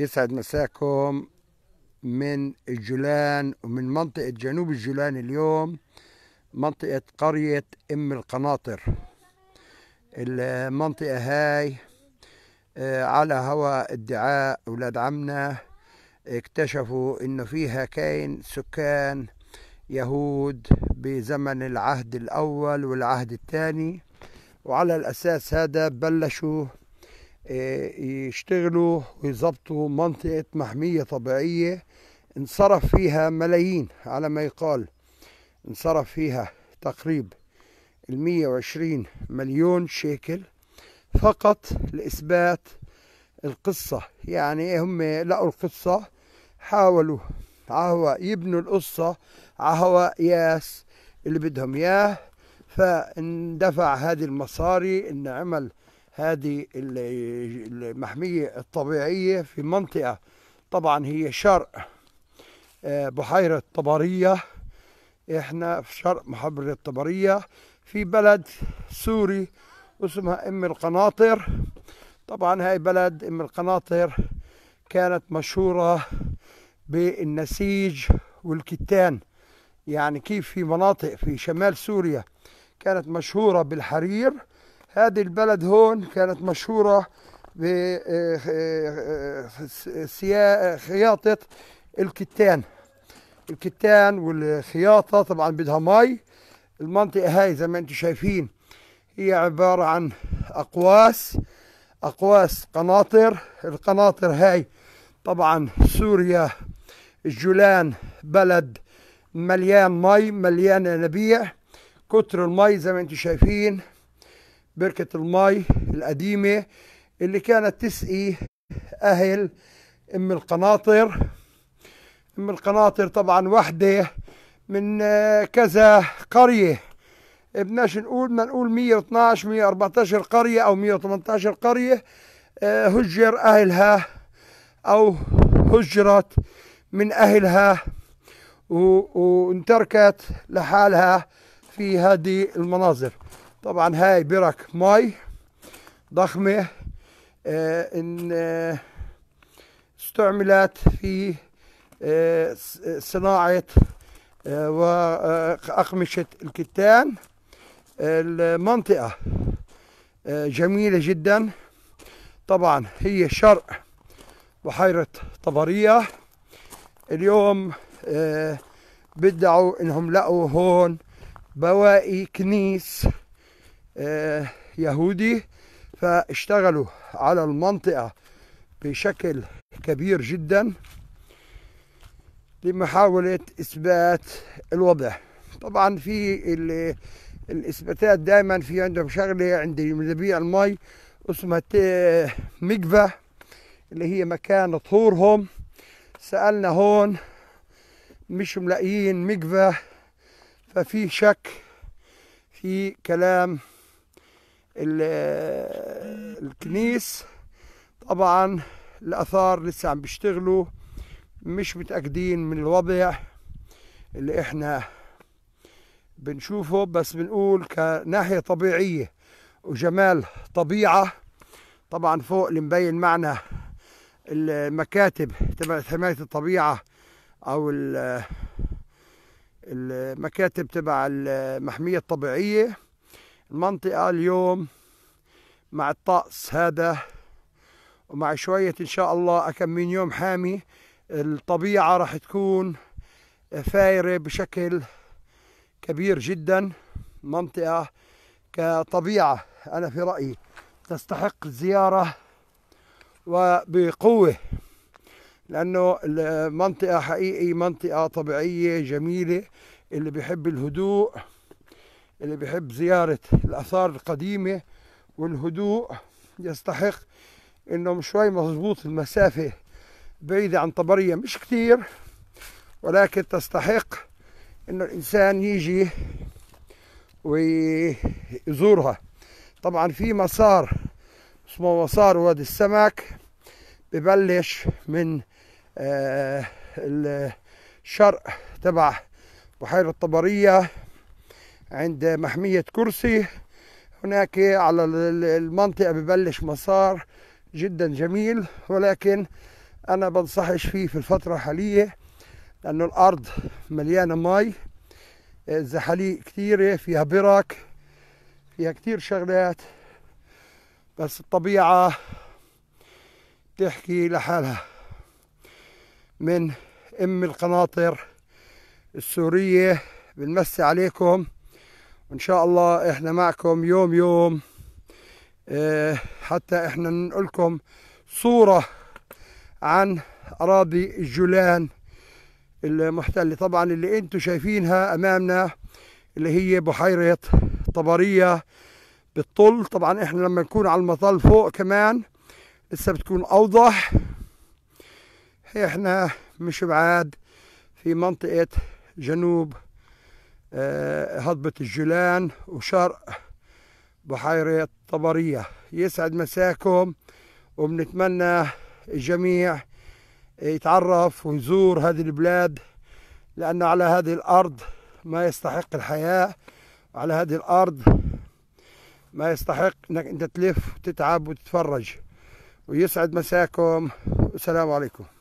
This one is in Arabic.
يسعد مساكم من الجولان ومن منطقة جنوب الجولان اليوم منطقة قرية أم القناطر المنطقة هاي آه، على هوا ادعاء أولاد عمنا اكتشفوا إنه فيها كاين سكان يهود بزمن العهد الأول والعهد الثاني وعلى الأساس هذا بلشوا آه، يشتغلوا ويظبطوا منطقة محمية طبيعية انصرف فيها ملايين على ما يقال انصرف فيها تقريب المية وعشرين مليون شيكل فقط لإثبات القصة يعني هم لقوا القصة حاولوا عهوى يبنوا القصة عهوى ياس اللي بدهم ياه فاندفع هذه المصاري ان عمل هذه المحمية الطبيعية في منطقة طبعا هي شرق آه، بحيرة طبرية احنا في شرق محبرة طبرية في بلد سوري اسمها ام القناطر طبعا هاي بلد ام القناطر كانت مشهورة بالنسيج والكتان يعني كيف في مناطق في شمال سوريا كانت مشهورة بالحرير هذه البلد هون كانت مشهورة بخياطة آه، آه، آه، الكتان الكتان والخياطة طبعا بدها مي المنطقة هاي زي ما انتم شايفين هي عبارة عن أقواس أقواس قناطر القناطر هاي طبعا سوريا الجولان بلد مليان مي مليان ينابيع كتر المي زي ما انتم شايفين بركة المي القديمة اللي كانت تسقي أهل أم القناطر أم القناطر طبعا وحدة من آه، كذا قرية بدناش نقول بدنا نقول 112 114 قرية أو 118 قرية آه، هجر أهلها أو هجرت من أهلها وانتركت لحالها في هذه المناظر طبعا هاي برك مي ضخمة آه، ان آه، استعملت في آه، صناعة وأقمشة الكتان المنطقة جميلة جدا طبعا هي شرق بحيرة طبرية اليوم بدعوا انهم لقوا هون بواقي كنيس آه، يهودي فاشتغلوا على المنطقة بشكل كبير جدا لمحاولة إثبات الوضع طبعا في الإثباتات دائما في عندهم شغلة عند مذبيع المي اسمها مجفة اللي هي مكان طهورهم سألنا هون مش ملاقيين مجفة ففي شك في كلام الكنيس طبعا الاثار لسه عم بيشتغلوا مش متاكدين من الوضع اللي احنا بنشوفه بس بنقول كناحيه طبيعيه وجمال طبيعه طبعا فوق اللي مبين معنا المكاتب تبعت حمايه الطبيعه او المكاتب تبع المحميه الطبيعيه المنطقة اليوم مع الطقس هذا ومع شوية إن شاء الله أكم من يوم حامي الطبيعة راح تكون فايرة بشكل كبير جدا منطقة كطبيعة أنا في رأيي تستحق الزيارة وبقوة لأنه المنطقة حقيقي منطقة طبيعية جميلة اللي بيحب الهدوء اللي بيحب زيارة الآثار القديمة والهدوء يستحق إنه شوي مظبوط المسافة بعيدة عن طبرية مش كتير ولكن تستحق إنه الإنسان يجي ويزورها طبعا في مسار اسمه مسار وادي السمك ببلش من آه، الشرق تبع بحيرة طبرية عند محمية كرسي هناك على المنطقة ببلش مسار جدا جميل ولكن أنا بنصحش فيه في الفترة الحالية لأنه الأرض مليانة مي زحاليق كتيرة فيها برك فيها كتير شغلات بس الطبيعة بتحكي لحالها من أم القناطر السورية بنمسي عليكم وان شاء الله احنا معكم يوم يوم إيه، حتى احنا ننقلكم صورة عن اراضي الجولان المحتلة طبعا اللي انتم شايفينها امامنا اللي هي بحيرة طبرية بالطل طبعا احنا لما نكون على المطال فوق كمان لسه بتكون اوضح احنا مش بعاد في منطقة جنوب آه، هضبة الجولان وشرق بحيرة طبرية يسعد مساكم وبنتمنى الجميع يتعرف ويزور هذه البلاد لأنه على هذه الأرض ما يستحق الحياة وعلى هذه الأرض ما يستحق أنك أنت تلف وتتعب وتتفرج ويسعد مساكم والسلام عليكم